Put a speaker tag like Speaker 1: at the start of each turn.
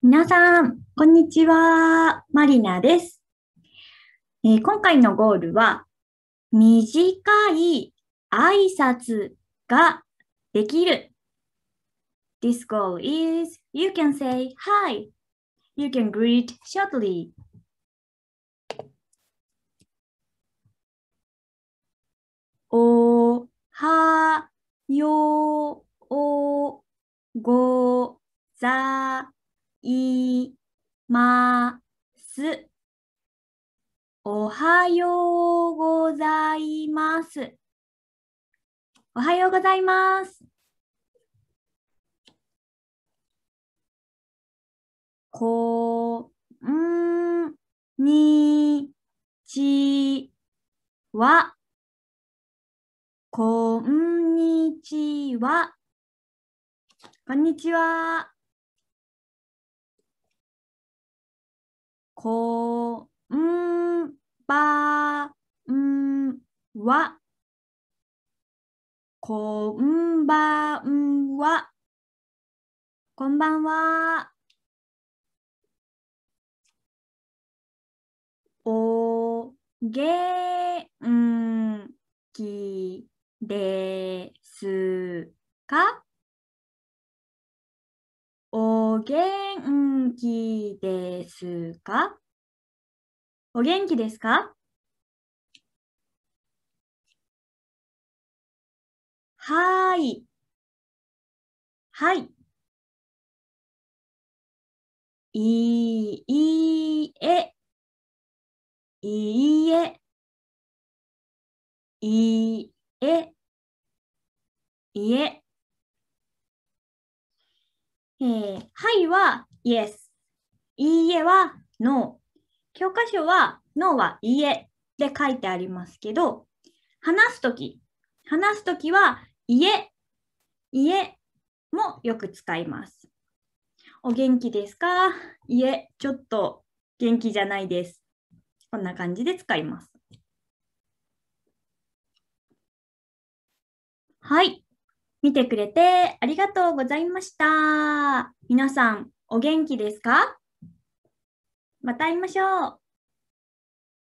Speaker 1: 皆さん、こんにちは。マリナです、えー、今回のゴールは、短い挨拶ができる。This goal is you can say hi. You can greet shortly. おはようございます。います。おはようございます。
Speaker 2: おはようございます。こんにちは。こんにちは。こんにちは。こんばんは。こんばんは。こんばんは。おげんきですかお元気ですかお元気ですかはい。はい。いいえ。いいえ。いいえ。いいえ。えー、
Speaker 1: はいは Yes。いいえは No。教科書は No はいいえで書いてありますけど、話すとき、話すときは、いえ、いえもよく使います。お元気ですかいえ、ちょっと元気じゃないです。こんな感じで使います。はい。見てくれてありがとうございました。皆さん、お元気ですかまた会いましょう。